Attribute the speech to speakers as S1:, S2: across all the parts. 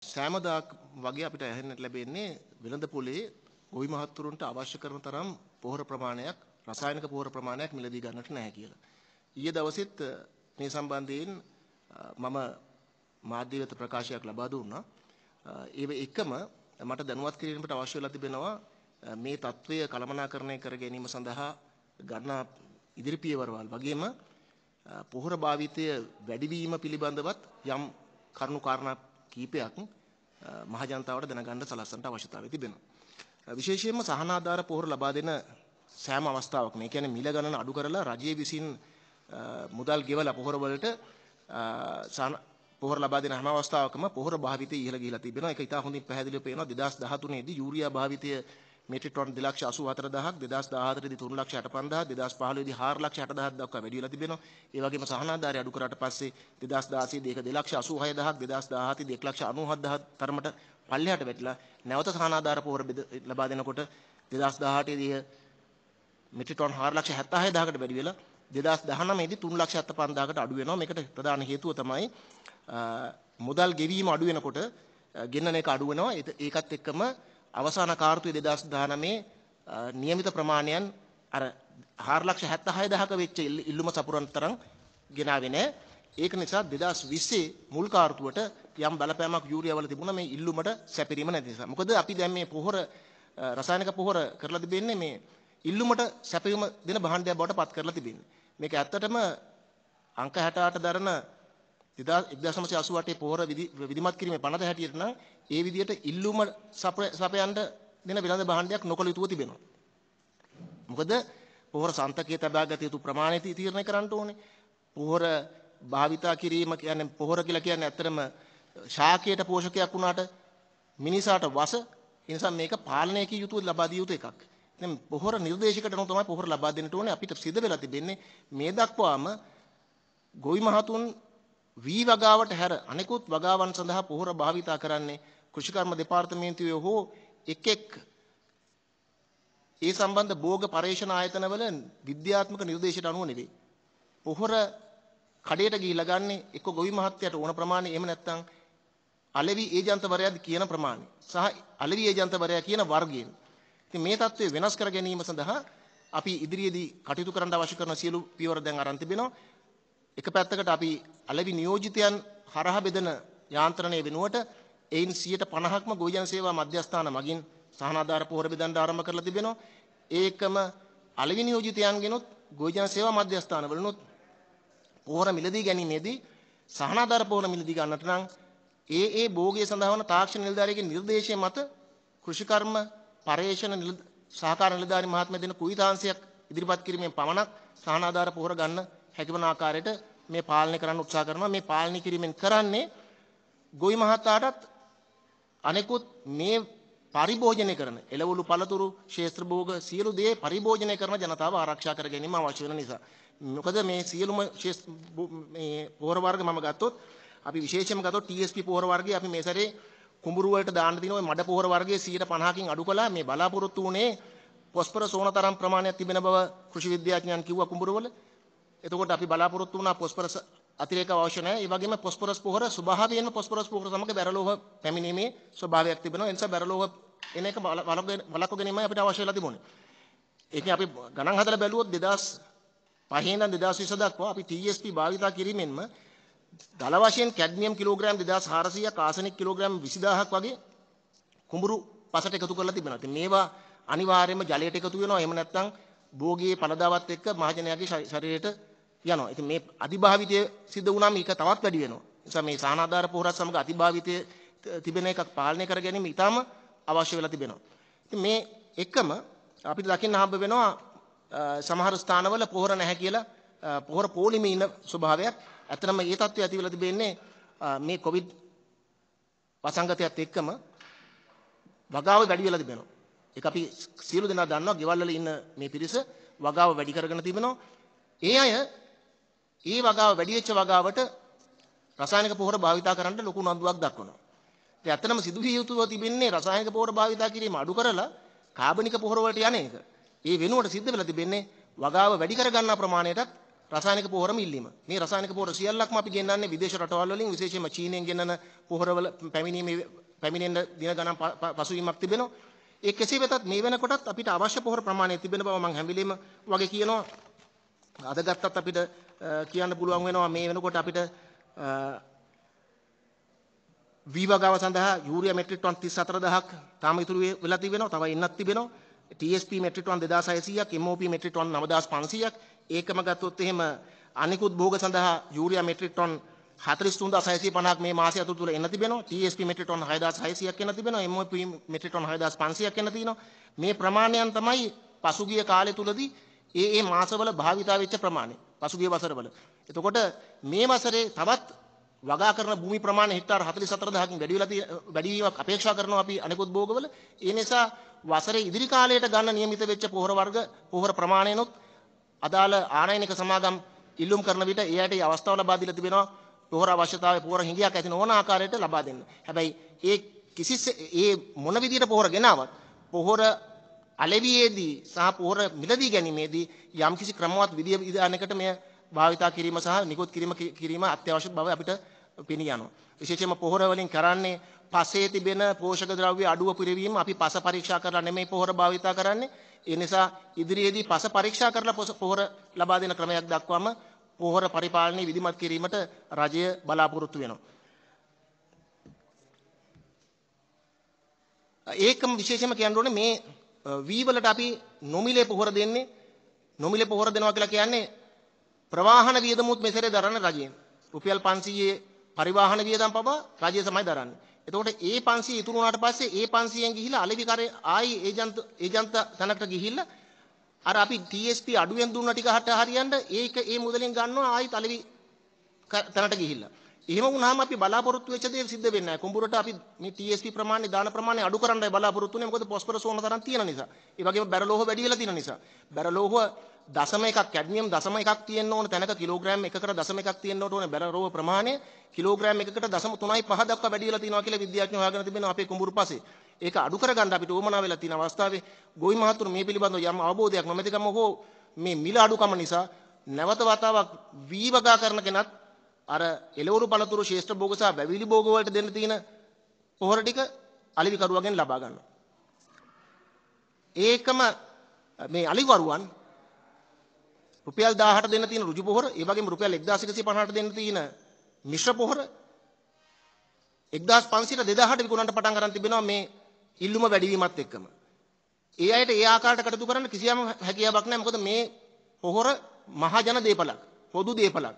S1: සෑමදාක් වගේ අපිට ඇහෙන්නට ලැබෙන්නේ වෙළඳ පොලේ ගොවි මහත්තුරුන්ට අවශ්‍ය කරන තරම් පොහොර ප්‍රමාණයක් රසායනික පොහොර ප්‍රමාණයක් මිලදී ගන්නට නැහැ කියලා. ඊයේ දවසෙත් මේ සම්බන්ධයෙන් මම මාධ්‍ය වෙත ප්‍රකාශයක් ලබා දුන්නා. ඒ එකම මට දැනුවත් කිරීමට අවශ්‍ය වෙලා තිබෙනවා මේ తත්වය කළමනාකරණය කර ගැනීම සඳහා ගන්නා ඉදිරි පියවරවල් වගේම පොහොර භාවිතය වැඩිවීම පිළිබඳවත් යම් කරුණු කාරණා කීපයක් මහ ජනතාවට දැනගන්න සලස්සන්ට අවශ්‍යතාවය තිබෙනවා. විශේෂයෙන්ම සහන ආධාර පොහොර ලබා දෙන සෑම අවස්ථාවකම ඒ කියන්නේ මිල ගණන අඩු කරලා රජය විසින් මුදල් ගෙවලා පොහොර වලට පොහොර ලබා දෙන හැම අවස්ථාවකම පොහොර භාවිතය ඉහළ ගිහිලා තිබෙනවා. ඒක ඉතා හොඳින් පැහැදිලිව පේනවා 2013 දී යූරියා භාවිතය මෙට්‍රික් ටන් 284000ක් 2014 දී 368000 2015 දී 468000 දක්වා වැඩි වෙලා තිබෙනවා. ඒ වගේම සහනාධාරය අඩු කරාට පස්සේ 2016 දී 286000ක් 2017 දී 197000 තරමට පල්ලෙහාට වැටිලා නැවත සහනාධාර පොහොර ලබා දෙනකොට 2018 දී මෙට්‍රික් ටන් 476000කට වැඩි වෙලා 2019 දී 375000කට අඩු වෙනවා. මේකට ප්‍රධාන හේතුව තමයි මුදල් ගෙවීම අඩු වෙනකොට ගෙන්නන එක අඩු වෙනවා. ඒකත් එක්කම අවසාන කාර්තුවේ 2019 નિયમિત ප්‍රමාණයන් අර 476000ක වෙච්ච ඉල්ලුම සපුරන තරම් ගෙනාවේ නැහැ. ඒක නිසා 2020 මුල් කාර්තුවට යම් බලපෑමක් යූරියාවල තිබුණා මේ ඉල්ලුමට සැපිරීම නැති නිසා. මොකද අපි දැන් මේ පොහොර රසායනික පොහොර කරලා තිබෙන්නේ මේ ඉල්ලුමට සැපයීම දෙන භාණ්ඩයක් බවට පත් කරලා තිබෙන්නේ. මේක ඇත්තටම අංක 68 දරන 1988 පොහොර විධිමත් කිරීමේ පනත හැටියට නම් ඒ විදිහට ඉල්ලුම සපයන්න දෙන වෙළඳ භාණ්ඩයක් නොකළ යුතුව තිබෙනවා. මොකද පොහොර සන්තකයේ තබාගත යුතු ප්‍රමාණය තීරණය කරන්න ඕනේ. පොහොර භාවිතා කිරීම කියන්නේ පොහොර කියලා කියන්නේ ඇත්තටම ශාකයට පෝෂකයක් වුණාට මිනිසාට වස නිසා මේක පාලනය කිය යුතු ලබා දිය යුතු එකක්. දැන් පොහොර නිර්දේශකට අනුව තමයි පොහොර ලබා දෙන්නට ඕනේ. අපිට සිද්ධ වෙලා තිබෙන්නේ මේ දක්වාම ගොවි මහතුන් වී වගාවට හැර අනෙකුත් වගාවන් සඳහා පොහොර භාවිතා කරන්නේ කෘෂිකර්ම දෙපාර්තමේන්තුවේ හෝ එක් එක් ඒ සම්බන්ධ භෝග පරේෂණ ආයතනවල විද්‍යාත්මක නිර්දේශයට අනුව නෙවෙයි. පොහොර කඩේට ගිහිලා ගන්න එක්ක ගොවි මහත්තයාට ඕන ප්‍රමාණය එහෙම නැත්නම් අලෙවි ඒජන්තවරයාද කියන ප්‍රමාණය සහ අලෙවි ඒජන්තවරයා කියන වර්ගයෙන්. ඉතින් මේ தત્ත්වය වෙනස් කර ගැනීම සඳහා අපි ඉදිරියේදී කටයුතු කරන්න අවශ්‍ය කරන සියලු පියවර දැන් අරන් තිබෙනවා. එක පැත්තකට අපි අලවි නියෝජිතයන් හරහා බෙදෙන යාන්ත්‍රණය වෙනුවට එයින් 150ක්ම ගොවිජන සේවා මධ්‍යස්ථාන මගින් සහනාධාර පොහොර බෙදන්න ආරම්භ කරලා තිබෙනවා. ඒකම අලවි නියෝජිතයන්ගෙනුත් ගොවිජන සේවා මධ්‍යස්ථානවලුනුත් පොහොර මිලදී ගැනීමේදී සහනාධාර පොහොර මිලදී ගන්නට නම් ඒ ඒ භෝගයේ සඳහා වන තාක්ෂණ නිලධාරීගේ නිර්දේශය මත කෘෂිකර්ම පරේෂණ සහකාර නිලධාරී මහත්මයා දෙන කුවිතාංශයක් ඉදිරිපත් කිරීමෙන් පමණක් සහනාධාර පොහොර ගන්න හැකිවන ආකාරයට මේ පාලනය කරන්න උත්සාහ කරනවා මේ පාලනය කිරීමෙන් කරන්නේ ගොවි මහතාටත් අනෙකුත් මේ පරිභෝජනය කරන එළවලු පළතුරු ශේත්‍ර භෝග සියලු දේ පරිභෝජනය කරන ජනතාව ආරක්ෂා කර ගැනීම අවශ්‍ය වෙන නිසා මොකද මේ සියලුම මේ පොහොර වර්ග මම ගත්තොත් අපි විශේෂයෙන්ම ගත්තොත් TSP පොහොර වර්ගය අපි මේ සැරේ කුඹුරු වලට දාන්න දින ওই මඩ පොහොර වර්ගයේ 150කින් අඩු කළා මේ බලාපොරොත්තු වුණේ පොස්පරස් ඕන තරම් ප්‍රමාණයක් තිබෙන බව කෘෂි විද්‍යාඥයන් කිව්වා කුඹුරු වල එතකොට අපි බලාපොරොත්තු වුණා පොස්පරස් අතිරේක අවශ්‍ය නැහැ. ඒ වගේම පොස්පරස් පොහොර ස්වභාවයෙන්ම පොස්පරස් පොහොර සමග බැරලෝහ පැමිණීමේ ස්වභාවයක් තිබෙනවා. ඒ නිසා බැරලෝහ එන එක වලක්ව ගැනීමයි අපිට අවශ්‍ය වෙලා තිබුණේ. ඒකෙන් අපි ගණන් හදලා බැලුවොත් 2005 ඉඳන් 2020 දක්වා අපි TSP භාවිතා කිරීමෙන්ම දල වශයෙන් කැඩ්මියම් කිලෝග්‍රෑම් 2400ක් ආසනික් කිලෝග්‍රෑම් 20000ක් වගේ කුඹුරු පසට එකතු කරලා තිබෙනවා. ඉතින් මේවා අනිවාර්යයෙන්ම ජලයට එකතු වෙනවා. එහෙම නැත්නම් භෝගී පළදාවත් එක්ක මහජනයාගේ ශරීරයට යනවා. ඉතින් මේ අතිභාවිතය සිද්ධ වුණාම ඒක තවත් වැඩි වෙනවා. නිසා මේ සානාධාර පොහොරත් සමග අතිභාවිතය තිබෙන එකක් පාලනය කර ගැනීම ඊටම අවශ්‍ය වෙලා තිබෙනවා. ඉතින් මේ එකම අපිට දකින්න හම්බ වෙනවා සමහර ස්ථානවල පොහොර නැහැ කියලා පොහොර පොලිමේ ඉන්න ස්වභාවයක්. ඇත්තටම ඒ தත්ත්වය ඇති වෙලා තිබෙන්නේ මේ කොවිඩ් වසංගතයත් එක්කම වගාව වැඩි වෙලා තිබෙනවා. ඒක අපි සියලු දෙනා දන්නවා ගෙවල් වල ඉන්න මේ පිරිස වගාව වැඩි කරගෙන තිබෙනවා. ඒ අය ඒ වගාව වැඩි වෙච්ච වගාවට රසායනික පොහොර භාවිතා කරන්න ලොකු උනන්දුවක් දක්වනවා. ඉතින් ඇත්තටම සිදුවිය යුතුව තිබෙන්නේ රසායනික පොහොර භාවිතා කිරීම අඩු කරලා කාබනික පොහොර වලට යන එක. ඒ වෙනුවට සිද්ධ වෙලා තිබෙන්නේ වගාව වැඩි කරගන්න ප්‍රමාණයටත් රසායනික පොහොරම ඉල්ලීම. මේ රසායනික පොහොර සියල්ලක්ම අපි ගෙන්නන්නේ විදේශ රටවල් වලින් විශේෂයෙන්ම චීනයෙන් ගෙන්නන පොහොරවල පැමිණීමේ පැමිණෙන දින ගණන් පසුවීමක් තිබෙනවා. ඒ කෙසේ වෙතත් මේ වෙනකොටත් අපිට අවශ්‍ය පොහොර ප්‍රමාණය තිබෙන බව මම හැම වෙලෙම වගේ කියනවා. අද ගත්තත් අපිට කියන්න පුළුවන් වෙනවා මේ වෙනකොට අපිට වීවගාව සඳහා යූරියා මෙට්‍රික් ටන් 34000ක් තාම ඉතුරු වෙලා තිබෙනවා. තව එන්නත් තිබෙනවා. TSP මෙට්‍රික් ටන් 2600ක්, MOP මෙට්‍රික් ටන් 9500ක්. ඒකම ගත්තොත් එහෙම අනිකුත් භෝග සඳහා යූරියා මෙට්‍රික් ටන් 43650ක් මේ මාසය අතුරු තුල එන්න තිබෙනවා. TSP මෙට්‍රික් ටන් 6600ක් එන්න තිබෙනවා. MOP මෙට්‍රික් ටන් 6500ක් එන්න තියෙනවා. මේ ප්‍රමාණයන් තමයි පසුගිය කාලය තුලදී ඒ ඒ මාසවල භාවිතා වෙච්ච ප්‍රමාණය. පසුගිය වසරවල. එතකොට මේ වසරේ තවත් වගා කරන භූමි ප්‍රමාණය හෙක්ටාර් 47000කින් වැඩි වෙලා වැඩි වීමක් අපේක්ෂා කරනවා අපි අනෙකුත් භෝගවල. ඒ නිසා වසරේ ඉදිරි කාලයට ගන්න નિયમિત වෙච්ච පොහොර වර්ග පොහොර ප්‍රමාණයනොත් අදාළ ආනයනික සමාගම් ඉල්ලුම් කරන විට ඒ අයට ඒ අවස්ථාව ලබා දීලා තිබෙනවා පොහොර අවශ්‍යතාවය පොහොර හිඟියක් ඇති නොවන ආකාරයට ලබා දෙන්න. හැබැයි ඒ කිසිසේ ඒ මොන විදියට පොහොර ගෙනාවත් පොහොර අලෙවියේදී සහ පොහොර මිලදී ගැනීමේදී යම්කිසි ක්‍රමවත් විධිය විධානයකට මෙය භාවිතා කිරීම සහ නිකුත් කිරීම කිරීම අත්‍යවශ්‍ය බව අපිට පෙනී යනවා. විශේෂයෙන්ම පොහොර වලින් කරන්නේ පසේ තිබෙන පෝෂක ද්‍රව්‍ය අඩුව පිරවීම අපි පස පරීක්ෂා කරලා නෙමෙයි පොහොර භාවිතා කරන්නේ. ඒ නිසා ඉදිරියේදී පස පරීක්ෂා කරලා පොහොර ලබා දෙන ක්‍රමයක් දක්වම පොහොර පරිපාලනය විධිමත් කිරීමට රජය බලාපොරොත්තු වෙනවා. ඒකම විශේෂයෙන්ම කියන්න ඕනේ මේ වී වලට අපි නොමිලේ පොහොර දෙන්නේ නොමිලේ පොහොර දෙනවා කියලා කියන්නේ ප්‍රවාහන වියදමුත් මෙසරේ දරන රජයෙන් රුපියල් 500 පරිවාහන වියදම් පවා රජය තමයි දරන්නේ. එතකොට ඒ 500 ඉතුරු වුණාට පස්සේ ඒ 500න් ගිහිලා අලෙවි කරේ ආයි ඒජන්ත ඒජන්ත තැනකට ගිහිල්ලා අර අපි TSP අඩුවෙන් දුන්න ටික හට හරියන්න ඒක ඒ මුදලෙන් ගන්නවා ආයි අලෙවි තැනට ගිහිල්ලා. එහෙම වුණාම අපි බලාපොරොත්තු වෙච්ච දේ සිද්ධ වෙන්නේ නැහැ. කුඹුරට අපි මේ TSP ප්‍රමාණය දාන ප්‍රමාණය අඩු කරන්නයි බලාපොරොත්තු වෙන්නේ. මොකද ෆොස්ෆරස් ඕන තරම් තියෙන නිසා. ඒ වගේම බැරලෝහ වැඩි වෙලා තියෙන නිසා. බැරලෝහ දශම එකක් කැඩ්මියම් දශම එකක් තියෙන්න ඕන තැනක කිලෝග්‍රෑම් එකකට දශම එකක් තියෙන්න ඕන බැරලෝහ ප්‍රමාණය කිලෝග්‍රෑම් එකකට දශම 3.5 දක්වා වැඩි වෙලා තියෙනවා කියලා විද්‍යාඥයෝ හොයාගෙන තිබෙනවා අපේ කුඹුරු පස්සේ. ඒක අඩු කරගන්න අපිට උවමනා වෙලා තියෙන අවස්ථාවේ ගොවි මහතුරු මේ පිළිබඳව යම් අවබෝධයක් නොමැතිකම හෝ මේ මිල අඩුකම නිසා නැවත වතාවක් වීවගා කරන කෙනත් අර එළවලු පළතුරු ශේෂ්ඨ භෝග සහ වැවිලි භෝග වලට දෙන්න තියෙන පොහොර ටික අලිවිකරුවගෙන් ලබා ගන්නවා. ඒකම මේ අලිකරුවන් රුපියල් 1000ට දෙන්න තියෙන ඍජු පොහොර, ඒ වගේම රුපියල් 1150ට දෙන්න තියෙන මිශ්‍ර පොහොර 1500ට 2000ට විකුණන්න පටන් ගන්න තිබෙනවා මේ ඉල්ලුම වැඩිවීමත් එක්කම. ඒ අයට ඒ ආකාරයට කටයුතු කරන්න කිසියම් හැකියාවක් නැහැ. මොකද මේ පොහොර මහජන දීපලක්, පොදු දීපලක්.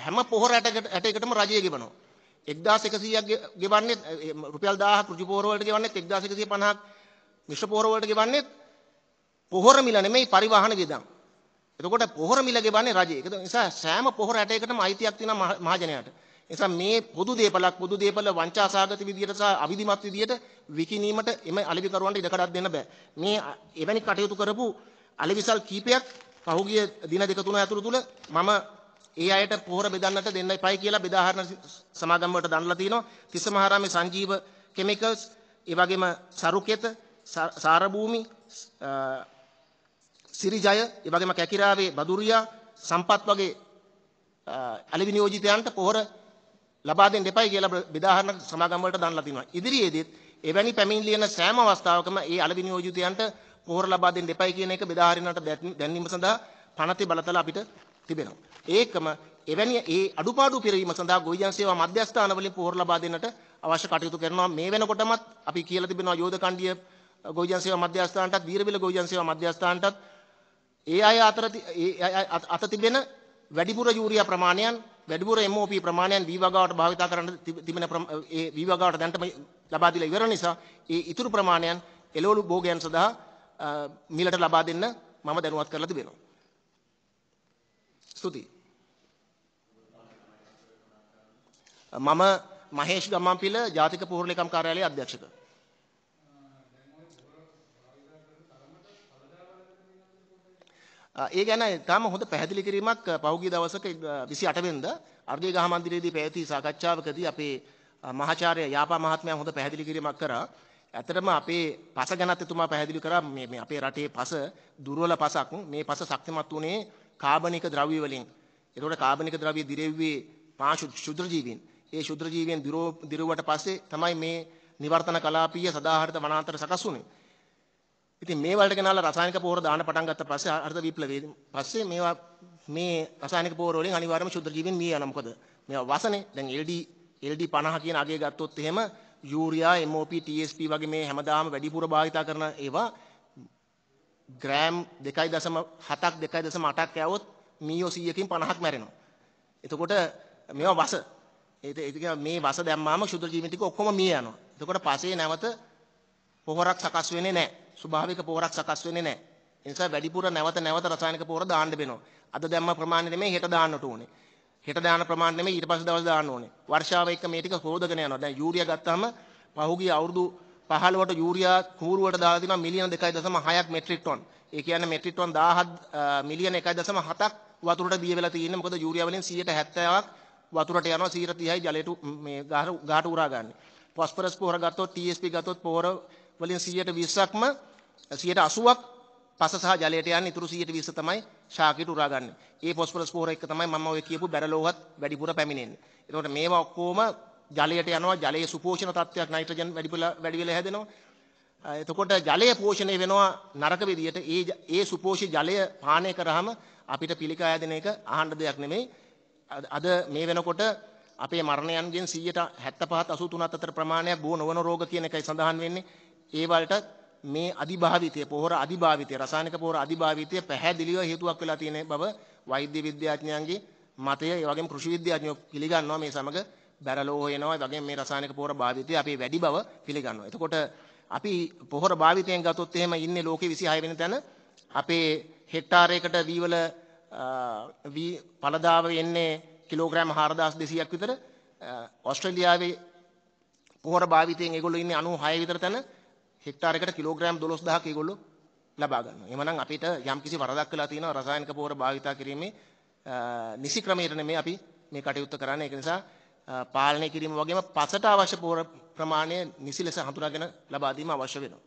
S1: හැම පොහොර ඇටයකටම රජය ගෙවනවා. 1100ක් ගෙවන්නේ රුපියල් 1000ක් ඍජු පොහොර වලට ගෙවන්නේත් 1150ක් මිශ්‍ර පොහොර වලට ගෙවන්නේත් පොහොර මිල නෙමෙයි පරිවහන වියදම්. එතකොට පොහොර මිල ගෙවන්නේ රජය. ඒක නිසා සෑම පොහොර ඇටයකටම අයිතියක් තියෙනවා මහජනයාට. නිසා මේ පොදු දේපලක් පොදු දේපල වංචාසාගත විදියට සහ අවිධිමත් විදියට විකිණීමට එම අලෙවිකරුවන්ට ඉඩකඩක් දෙන්න බෑ. මේ එවැනි කටයුතු කරපු අලෙවිසල් කීපයක් පහුගිය දින දෙක තුන ඇතුළත තුල මම ඒ අයට පොහොර බෙදන්නට දෙන්නයි කියලා බෙදාහරණ සමාගම් වලට දන්ලා තිනවා. තිස්ස මහරාමේ සංජීව කෙමිකල්ස්, ඒ වගේම සරුකෙත, සාර භූමි, සිරිජය, ඒ වගේම කැකිරාවේ බදුරියා, සම්පත් වගේ අලෙවි නියෝජිතයන්ට පොහොර ලබා දෙන්න එපයි කියලා බෙදාහරණ සමාගම් වලට දන්ලා තිනවා. ඉදිරියේදීත් එවැනි පැමිණිලියන සෑම අවස්ථාවකම ඒ අලෙවි නියෝජිතයන්ට පොහොර ලබා දෙන්න එපයි කියන එක බෙදාහරිනට දැන්වීම සඳහා පනති බලතල අපිට තිබෙනවා. ඒකම එවැනි ඒ අඩුපාඩු පිරවීම සඳහා ගොවියන් සේවා මධ්‍යස්ථාන වලින් පොහොර ලබා දෙන්නට අවශ්‍ය කටයුතු කරනවා මේ වෙනකොටමත් අපි කියලා තිබෙනවා යෝධ කණ්ඩිය ගොවියන් සේවා මධ්‍යස්ථානටත් වීරවිල ගොවියන් සේවා මධ්‍යස්ථානටත් ඒ අය අතර අත තිබෙන වැඩිපුර යූරියා ප්‍රමාණයන් වැඩිපුර MOP ප්‍රමාණයන් වී වගාවට භාවිත කරන්න තිබෙන ඒ වී වගාවට දැනටම ලබා දීලා ඉවර නිසා ඒ ඉතුරු ප්‍රමාණයන් එළවලු භෝගයන් සඳහා මිලට ලබා දෙන්න මම දැනුවත් කරලා තිබෙනවා. ස්තුතියි මම මහේෂ් ගම්මන්පිල ජාතික පූර්ණලිකම් කාර්යාලයේ අධ්‍යක්ෂක. ඒ ගැන තාම හොඳ පැහැදිලි කිරීමක් පහුගිය දවසක 28 වෙනිදා අර්ධේ ගහ මන්දිරයේදී පැවති සාකච්ඡාවකදී අපේ මහාචාර්ය යාපා මහත්මයා හොඳ පැහැදිලි කිරීමක් කරා. ඇත්තටම අපේ පස ගැනත් එතුමා පැහැදිලි කරා මේ අපේ රටේ පස දුර්වල පසක්. මේ පස ශක්තිමත් වුණේ කාබනික ද්‍රව්‍ය වලින්. ඒතකොට කාබනික ද්‍රව්‍ය දිරෙව්වේ පා ශුද්ධ ජීවීන්. ඒ ශුද්‍ර ජීවීන් දිරුවට පස්සේ තමයි මේ නිවර්තන කලාපීය සදාහරිත වනාන්තර සකස් වුනේ. ඉතින් මේ වලට ගෙනාලා රසායනික පෝර දාන්න පටන් ගත්ත පස්සේ හරිත විප්ලවයෙන් පස්සේ මේවා මේ රසායනික පෝර වලින් අනිවාර්යයෙන්ම ශුද්ධ ජීවීන් මිය යනවා. මොකද මේවා වසනේ. දැන් LD LD 50 කියන අගය ගත්තොත් එහෙම යූරියා MOP TSP වගේ මේ හැමදාම වැඩිපුර භාවිතා කරන ඒවා ග්‍රෑම් 2.7ක් 2.8ක් කෑවොත් මීයෝ 100කින් 50ක් මැරෙනවා. එතකොට මේවා වස ඒක ඒක මේ වස දැම්මාම ක්ෂුද්‍ර ජීවීන් ටික ඔක්කොම මිය යනවා. එතකොට පසේ නැවත පොහොරක් සකස් වෙන්නේ නැහැ. ස්වභාවික පොහොරක් සකස් වෙන්නේ නැහැ. ඒ නිසා වැඩිපුර නැවත නැවත රසායනික පොහොර දාන්න වෙනවා. අද දැම්ම ප්‍රමාණය නෙමෙයි හෙට දාන්නට ඕනේ. හෙට දාන ප්‍රමාණය නෙමෙයි ඊට පස්සේ දවස් දාන්න ඕනේ. වර්ෂාව එක්ක මේ ටික හොදගෙන යනවා. දැන් යූරියා ගත්තාම පහුගිය අවුරුදු 15ට යූරියා කූරුවට දාලා තිනවා මිලියන 2.6ක් මෙට්‍රික් ටොන්. ඒ කියන්නේ මෙට්‍රික් ටොන් 17 මිලියන 1.7ක් වතුරට දිය වෙලා තියෙන්නේ. මොකද යූරියා වලින් 170ක් වතුරට යනවා 130යි ජලයට මේ ගහට උරා ගන්න. ෆොස්ෆරස් පොහොර ගත්තොත් TSP ගත්තොත් පොහොර වලින් 120ක්ම 180ක් පස සහ ජලයට යන ඉතුරු 120 තමයි ශාකයට උරා ගන්න. ඒ ෆොස්ෆරස් පොහොර එක තමයි මම ඔය කියපු බැරලෝහත් වැඩිපුර පැමිණෙන්නේ. එතකොට මේවා ඔක්කොම ජලයට යනවා ජලයේ සුපෝෂණ තත්ත්වයක් නයිට්‍රජන් වැඩිපුර වැඩි වෙලා හැදෙනවා. එතකොට ජලය පෝෂණය වෙනවා නරක විදියට ඒ ඒ සුපෝෂි ජලය පානය කරාම අපිට පිළිකා හැදෙන එක අහන්න දෙයක් නෙමෙයි. අද මේ වෙනකොට අපේ මරණයන්ගෙන් 175 83 අතර ප්‍රමාණයක් බෝ නොවන රෝග කියන එකයි සඳහන් වෙන්නේ. ඒ වලට මේ අධිභාවිතය පොහොර අධිභාවිතය රසායනික පොහොර අධිභාවිතය පැහැදිලිව හේතුවක් වෙලා තියෙන බව වෛද්‍ය විද්‍යාඥයන්ගේ මතය ඒ වගේම කෘෂි විද්‍යාඥයෝ පිළිගන්නවා මේ සමග බැරලෝ හොයනවා ඒ වගේම මේ රසායනික පොහොර භාවිතය අපේ වැඩි බව පිළිගන්නවා. එතකොට අපි පොහොර භාවිතයෙන් ගත්තොත් එහෙම ඉන්නේ ලෝකේ 26 වෙනි තැන අපේ හෙක්ටාරයකට වීවල වී පලදාව එන්නේ කිලෝග්‍රෑම් හාරදස් දෙසියක් විතර ඔස්ට්‍රලියාවේ පොහොර භාවිතයෙන් ඒගොල්ලෝ ඉන්නේ 96 විතර තැන හෙක්ටාර් එකට කිලෝග්‍රෑම් 12000ක් ඒගොල්ලෝ ලබා ගන්නවා. එහෙමනම් අපිට යම්කිසි වරදක් වෙලා තියෙනවා රසායනික පොහොර භාවිතා කිරීමේ නිසි ක්‍රමයට නෙමෙයි අපි මේ කටයුත්ත කරන්නේ. ඒක නිසා පාලනය කිරීම වගේම පසට අවශ්‍ය පොහොර ප්‍රමාණය නිසි ලෙස හඳුනාගෙන ලබා දීම අවශ්‍ය වෙනවා.